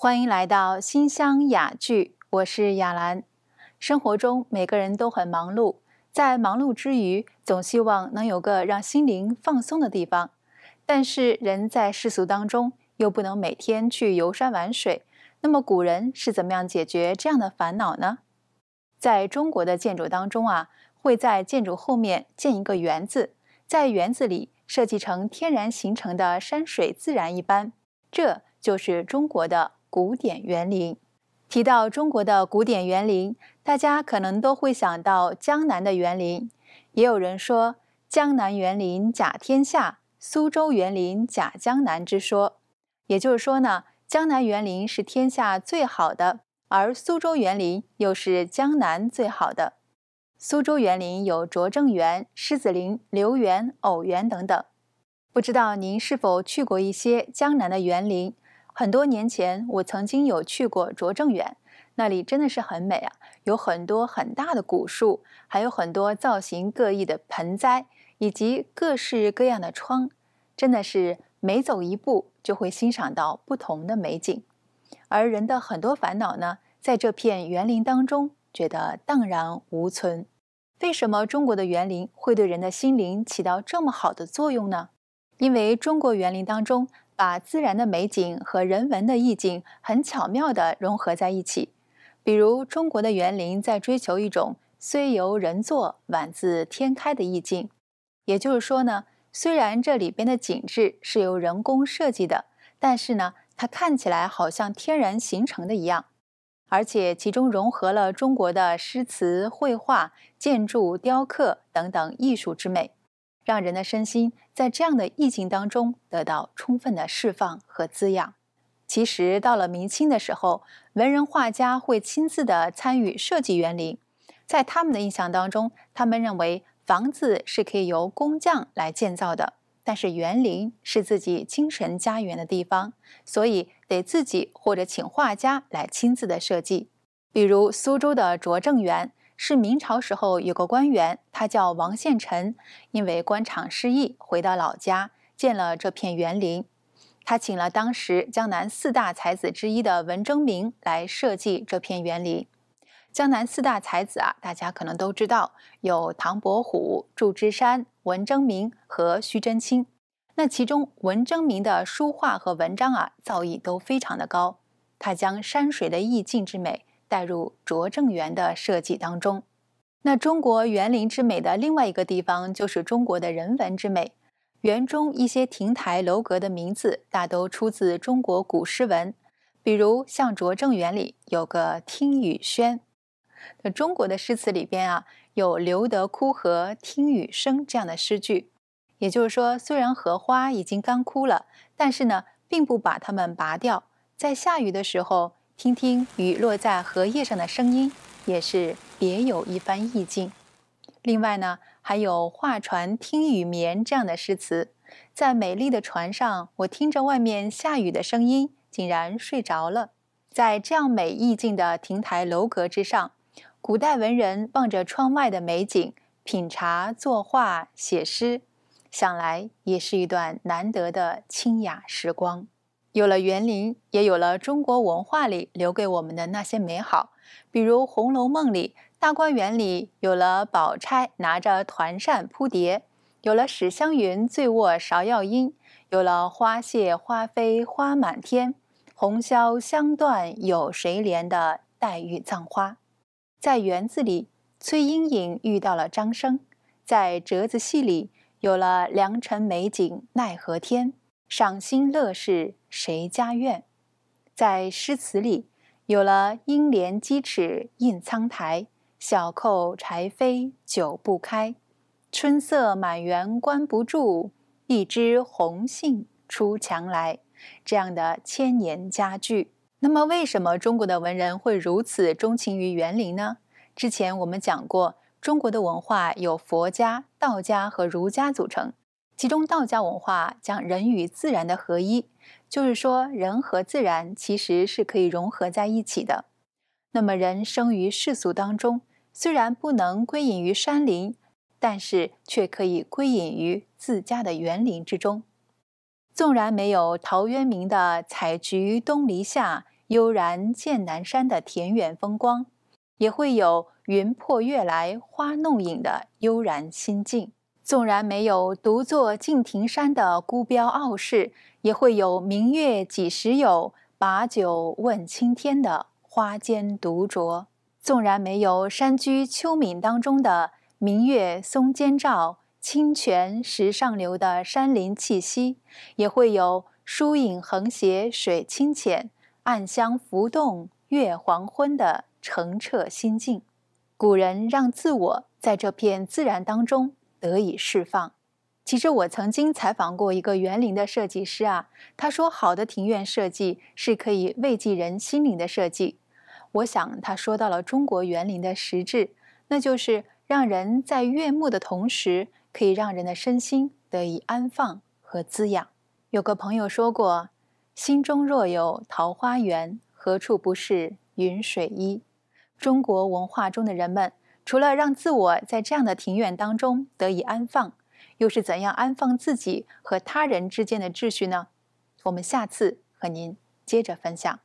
欢迎来到新乡雅聚，我是雅兰。生活中每个人都很忙碌，在忙碌之余，总希望能有个让心灵放松的地方。但是人在世俗当中，又不能每天去游山玩水。那么古人是怎么样解决这样的烦恼呢？在中国的建筑当中啊，会在建筑后面建一个园子，在园子里设计成天然形成的山水自然一般，这就是中国的。古典园林，提到中国的古典园林，大家可能都会想到江南的园林。也有人说“江南园林甲天下，苏州园林甲江南”之说。也就是说呢，江南园林是天下最好的，而苏州园林又是江南最好的。苏州园林有拙政园、狮子林、留园、藕园等等。不知道您是否去过一些江南的园林？很多年前，我曾经有去过拙政园，那里真的是很美啊，有很多很大的古树，还有很多造型各异的盆栽，以及各式各样的窗，真的是每走一步就会欣赏到不同的美景。而人的很多烦恼呢，在这片园林当中觉得荡然无存。为什么中国的园林会对人的心灵起到这么好的作用呢？因为中国园林当中。把自然的美景和人文的意境很巧妙地融合在一起。比如中国的园林，在追求一种虽由人作，宛自天开的意境。也就是说呢，虽然这里边的景致是由人工设计的，但是呢，它看起来好像天然形成的一样，而且其中融合了中国的诗词、绘画、建筑、雕刻等等艺术之美。让人的身心在这样的意境当中得到充分的释放和滋养。其实到了明清的时候，文人画家会亲自的参与设计园林。在他们的印象当中，他们认为房子是可以由工匠来建造的，但是园林是自己精神家园的地方，所以得自己或者请画家来亲自的设计。比如苏州的拙政园。是明朝时候有个官员，他叫王献臣，因为官场失意，回到老家建了这片园林。他请了当时江南四大才子之一的文征明来设计这片园林。江南四大才子啊，大家可能都知道，有唐伯虎、祝枝山、文征明和徐祯卿。那其中文征明的书画和文章啊，造诣都非常的高。他将山水的意境之美。带入拙政园的设计当中。那中国园林之美的另外一个地方，就是中国的人文之美。园中一些亭台楼阁的名字，大都出自中国古诗文。比如像拙政园里有个听雨轩，那中国的诗词里边啊，有留得枯荷听雨声这样的诗句。也就是说，虽然荷花已经干枯了，但是呢，并不把它们拔掉，在下雨的时候。听听雨落在荷叶上的声音，也是别有一番意境。另外呢，还有“画船听雨眠”这样的诗词，在美丽的船上，我听着外面下雨的声音，竟然睡着了。在这样美意境的亭台楼阁之上，古代文人望着窗外的美景，品茶、作画、写诗，想来也是一段难得的清雅时光。有了园林，也有了中国文化里留给我们的那些美好，比如《红楼梦》里大观园里有了宝钗拿着团扇扑蝶，有了史湘云醉卧芍药荫，有了花谢花飞花满天，红消香断有谁怜的黛玉葬花；在园子里，崔莺莺遇到了张生；在折子戏里，有了良辰美景奈何天。赏心乐事谁家院？在诗词里，有了“应怜屐齿印苍苔，小扣柴扉久不开。春色满园关不住，一枝红杏出墙来”这样的千年佳句。那么，为什么中国的文人会如此钟情于园林呢？之前我们讲过，中国的文化有佛家、道家和儒家组成。其中，道家文化将人与自然的合一，就是说，人和自然其实是可以融合在一起的。那么，人生于世俗当中，虽然不能归隐于山林，但是却可以归隐于自家的园林之中。纵然没有陶渊明的“采菊东篱下，悠然见南山”的田园风光，也会有“云破月来花弄影”的悠然心境。纵然没有“独坐敬亭山”的孤标傲世，也会有“明月几时有，把酒问青天”的花间独酌；纵然没有《山居秋暝》当中的“明月松间照，清泉石上流”的山林气息，也会有“疏影横斜水清浅，暗香浮动月黄昏”的澄澈心境。古人让自我在这片自然当中。得以释放。其实我曾经采访过一个园林的设计师啊，他说：“好的庭院设计是可以慰藉人心灵的设计。”我想他说到了中国园林的实质，那就是让人在悦目的同时，可以让人的身心得以安放和滋养。有个朋友说过：“心中若有桃花源，何处不是云水衣？”中国文化中的人们。除了让自我在这样的庭院当中得以安放，又是怎样安放自己和他人之间的秩序呢？我们下次和您接着分享。